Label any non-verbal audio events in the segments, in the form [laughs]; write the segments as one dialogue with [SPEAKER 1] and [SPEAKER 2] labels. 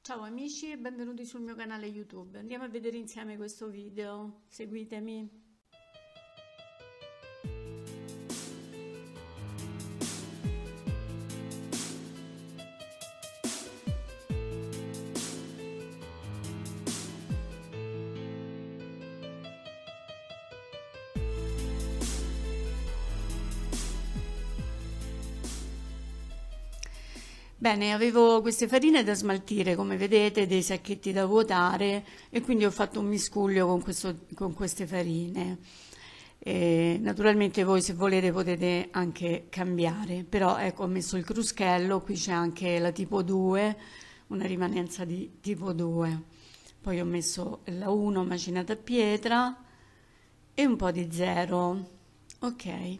[SPEAKER 1] Ciao amici e benvenuti sul mio canale YouTube. Andiamo a vedere insieme questo video. Seguitemi. Bene, avevo queste farine da smaltire, come vedete, dei sacchetti da vuotare e quindi ho fatto un miscuglio con, questo, con queste farine. E naturalmente voi se volete potete anche cambiare, però ecco ho messo il cruschello, qui c'è anche la tipo 2, una rimanenza di tipo 2. Poi ho messo la 1 macinata a pietra e un po' di 0. Ok.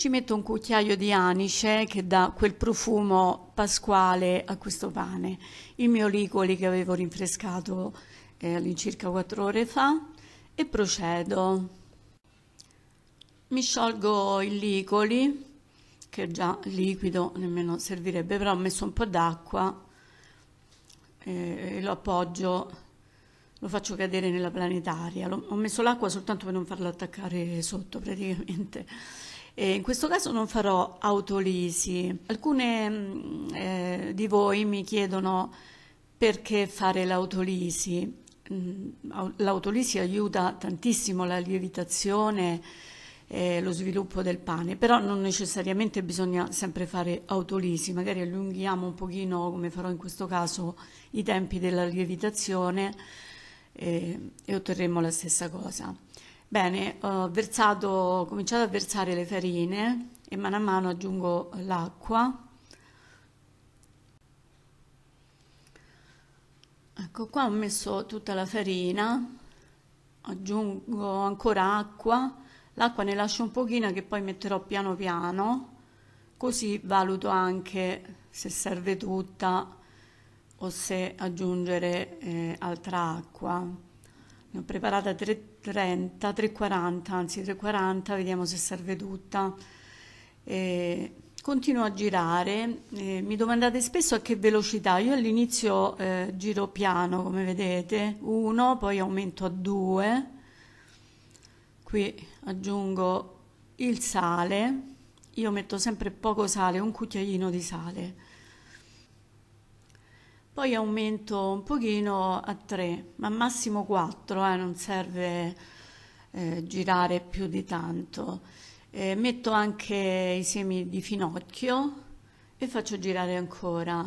[SPEAKER 1] Ci metto un cucchiaio di anice che dà quel profumo pasquale a questo pane. Il mio licoli che avevo rinfrescato eh, all'incirca 4 ore fa e procedo. Mi sciolgo il licoli, che è già liquido, nemmeno servirebbe, però ho messo un po' d'acqua eh, e lo appoggio, lo faccio cadere nella planetaria. ho messo l'acqua soltanto per non farlo attaccare sotto praticamente e in questo caso non farò autolisi. Alcune mm, eh, di voi mi chiedono perché fare l'autolisi. Mm, l'autolisi aiuta tantissimo la lievitazione e lo sviluppo del pane, però non necessariamente bisogna sempre fare autolisi, magari allunghiamo un pochino, come farò in questo caso, i tempi della lievitazione eh, e otterremo la stessa cosa. Bene, ho versato, cominciato a versare le farine e mano a mano aggiungo l'acqua. Ecco qua ho messo tutta la farina, aggiungo ancora acqua, l'acqua ne lascio un pochino che poi metterò piano piano, così valuto anche se serve tutta o se aggiungere eh, altra acqua. Ne ho preparata 3,30, 3,40, anzi 3,40, vediamo se serve tutta. E continuo a girare, e mi domandate spesso a che velocità, io all'inizio eh, giro piano come vedete, 1, poi aumento a 2, qui aggiungo il sale, io metto sempre poco sale, un cucchiaino di sale poi aumento un pochino a 3, ma massimo 4, eh, non serve eh, girare più di tanto. Eh, metto anche i semi di finocchio e faccio girare ancora.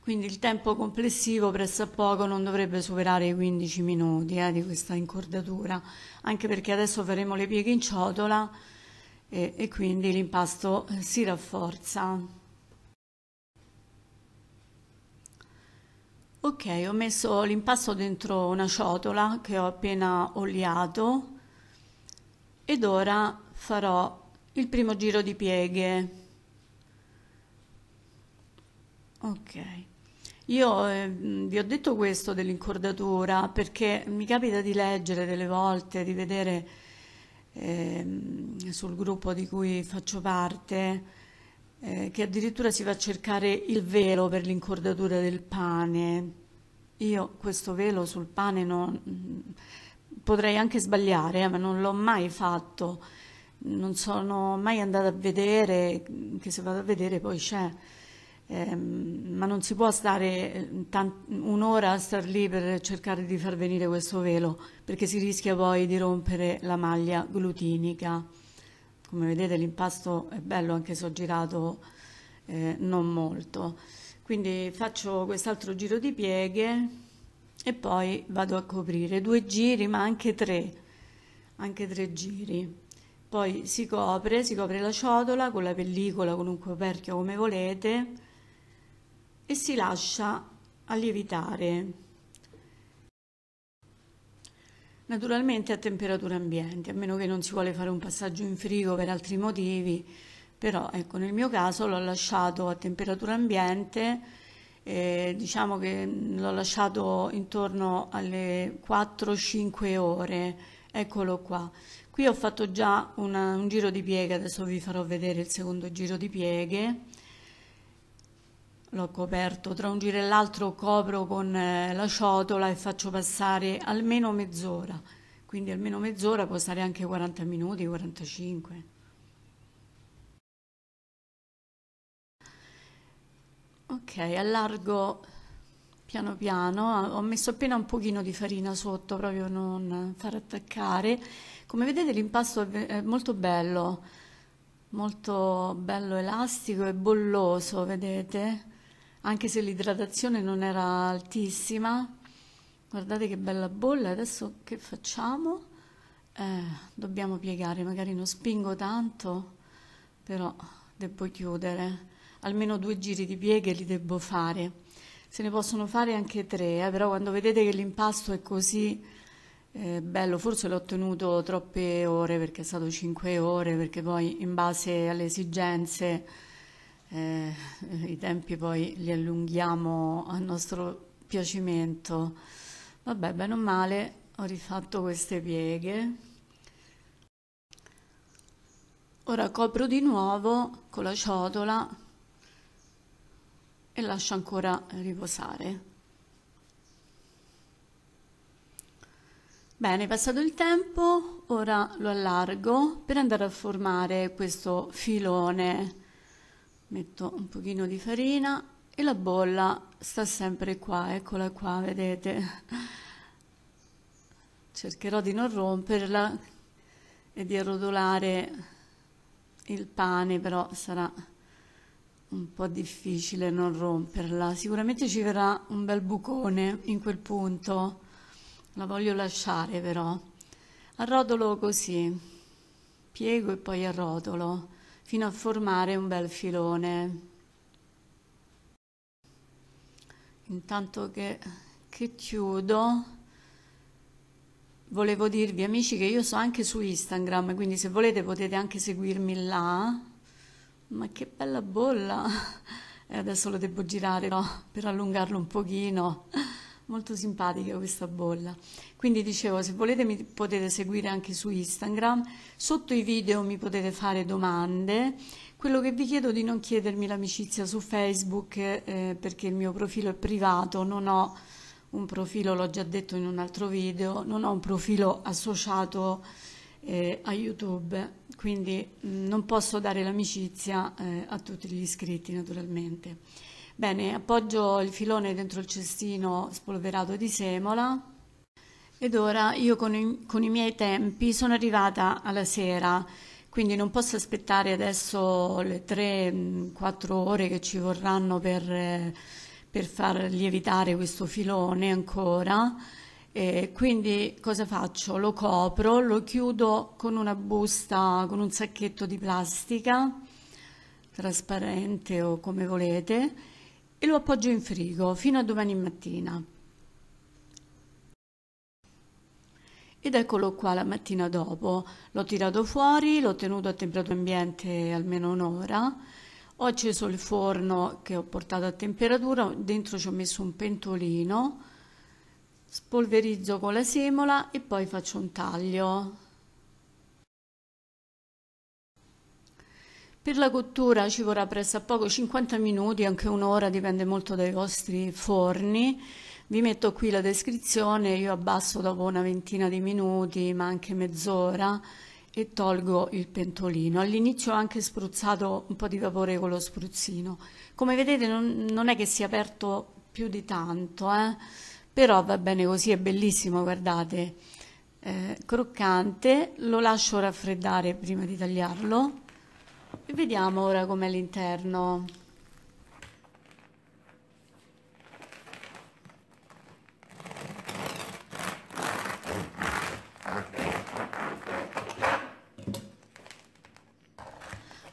[SPEAKER 1] Quindi il tempo complessivo presso a poco non dovrebbe superare i 15 minuti eh, di questa incordatura, anche perché adesso faremo le pieghe in ciotola e, eh, e quindi l'impasto eh, si rafforza. Ok, ho messo l'impasto dentro una ciotola che ho appena oliato ed ora farò il primo giro di pieghe. Ok, io eh, vi ho detto questo dell'incordatura perché mi capita di leggere delle volte, di vedere eh, sul gruppo di cui faccio parte, eh, che addirittura si va a cercare il velo per l'incordatura del pane. Io questo velo sul pane non, mm, potrei anche sbagliare, eh, ma non l'ho mai fatto, non sono mai andata a vedere, che se vado a vedere poi c'è. Eh, ma non si può stare eh, un'ora a star lì per cercare di far venire questo velo, perché si rischia poi di rompere la maglia glutinica. Come vedete l'impasto è bello anche se ho girato eh, non molto. Quindi faccio quest'altro giro di pieghe e poi vado a coprire due giri ma anche tre, anche tre giri. Poi si copre, si copre la ciotola con la pellicola, con un coperchio come volete e si lascia a lievitare Naturalmente a temperatura ambiente, a meno che non si vuole fare un passaggio in frigo per altri motivi, però ecco, nel mio caso l'ho lasciato a temperatura ambiente, eh, diciamo che l'ho lasciato intorno alle 4-5 ore, eccolo qua. Qui ho fatto già una, un giro di pieghe, adesso vi farò vedere il secondo giro di pieghe l'ho coperto, tra un giro e l'altro copro con eh, la ciotola e faccio passare almeno mezz'ora, quindi almeno mezz'ora può stare anche 40 minuti, 45. Ok, allargo piano piano, ho messo appena un pochino di farina sotto proprio non far attaccare. Come vedete l'impasto è molto bello, molto bello elastico e bolloso, vedete? anche se l'idratazione non era altissima. Guardate che bella bolla, adesso che facciamo? Eh, dobbiamo piegare, magari non spingo tanto, però devo chiudere. Almeno due giri di pieghe li devo fare. Se ne possono fare anche tre, eh, però quando vedete che l'impasto è così eh, bello, forse l'ho tenuto troppe ore perché è stato 5 ore, perché poi in base alle esigenze eh, eh, i tempi poi li allunghiamo a nostro piacimento. Vabbè, bene o male, ho rifatto queste pieghe. Ora copro di nuovo con la ciotola e lascio ancora riposare. Bene, passato il tempo, ora lo allargo per andare a formare questo filone metto un pochino di farina e la bolla sta sempre qua, eccola qua, vedete. Cercherò di non romperla e di arrotolare il pane, però sarà un po' difficile non romperla. Sicuramente ci verrà un bel bucone in quel punto, la voglio lasciare però. Arrotolo così, piego e poi arrotolo fino a formare un bel filone. Intanto che, che chiudo, volevo dirvi amici che io so anche su Instagram, quindi se volete potete anche seguirmi là. Ma che bella bolla! [laughs] E adesso lo devo girare no? per allungarlo un pochino molto simpatica questa bolla. Quindi dicevo, se volete mi potete seguire anche su Instagram, sotto i video mi potete fare domande. Quello che vi chiedo è di non chiedermi l'amicizia su Facebook eh, perché il mio profilo è privato, non ho un profilo, l'ho già detto in un altro video, non ho un profilo associato eh, a YouTube, quindi mh, mm, non posso dare l'amicizia eh, a tutti gli iscritti naturalmente. Bene, appoggio il filone dentro il cestino spolverato di semola ed ora io con i, con i miei tempi sono arrivata alla sera, quindi non posso aspettare adesso le 3-4 ore che ci vorranno per, per far lievitare questo filone ancora. E quindi cosa faccio? Lo copro, lo chiudo con una busta, con un sacchetto di plastica trasparente o come volete e lo appoggio in frigo fino a domani mattina. Ed eccolo qua la mattina dopo, l'ho tirato fuori, l'ho tenuto a temperatura ambiente almeno un'ora, ho acceso il forno che ho portato a temperatura, dentro ci ho messo un pentolino, spolverizzo con la semola e poi faccio un taglio Per la cottura ci vorrà presso a poco 50 minuti, anche un'ora, dipende molto dai vostri forni. Vi metto qui la descrizione, io abbasso dopo una ventina di minuti, ma anche mezz'ora, e tolgo il pentolino. All'inizio ho anche spruzzato un po' di vapore con lo spruzzino. Come vedete non, non è che sia aperto più di tanto, eh? però va bene così, è bellissimo, guardate. Eh, croccante, lo lascio raffreddare prima di tagliarlo Vediamo ora com'è l'interno.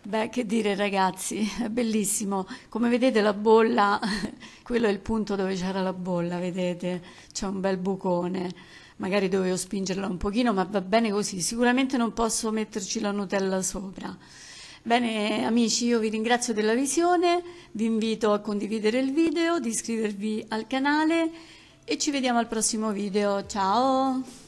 [SPEAKER 1] Beh, che dire ragazzi, è bellissimo. Come vedete la bolla, [laughs] quello è il punto dove c'era la bolla, vedete? C'è un bel bucone. Magari dovevo spingerla un pochino, ma va bene così. Sicuramente non posso metterci la Nutella sopra. Bene amici, io vi ringrazio della visione, vi invito a condividere il video, di iscrivervi al canale e ci vediamo al prossimo video. Ciao!